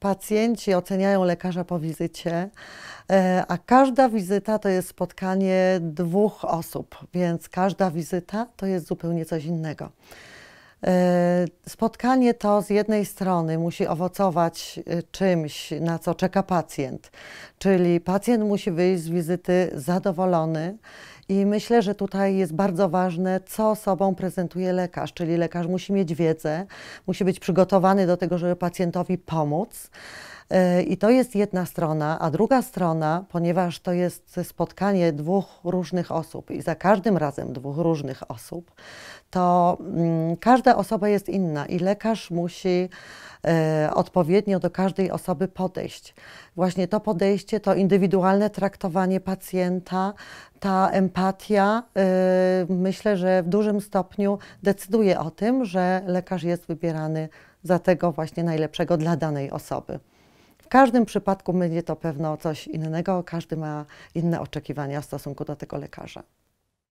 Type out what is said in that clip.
Pacjenci oceniają lekarza po wizycie, e, a każda wizyta to jest spotkanie dwóch osób, więc każda wizyta to jest zupełnie coś innego. E, spotkanie to z jednej strony musi owocować e, czymś, na co czeka pacjent, czyli pacjent musi wyjść z wizyty zadowolony i myślę, że tutaj jest bardzo ważne, co sobą prezentuje lekarz, czyli lekarz musi mieć wiedzę, musi być przygotowany do tego, żeby pacjentowi pomóc. E, I to jest jedna strona, a druga strona, ponieważ to jest spotkanie dwóch różnych osób i za każdym razem dwóch różnych osób, to mm, każda osoba jest inna i lekarz musi e, odpowiednio do każdej osoby podejść. Właśnie to podejście, to indywidualne traktowanie pacjenta, ta empatia, empatia y, myślę, że w dużym stopniu decyduje o tym, że lekarz jest wybierany za tego właśnie najlepszego dla danej osoby. W każdym przypadku będzie to pewno coś innego, każdy ma inne oczekiwania w stosunku do tego lekarza.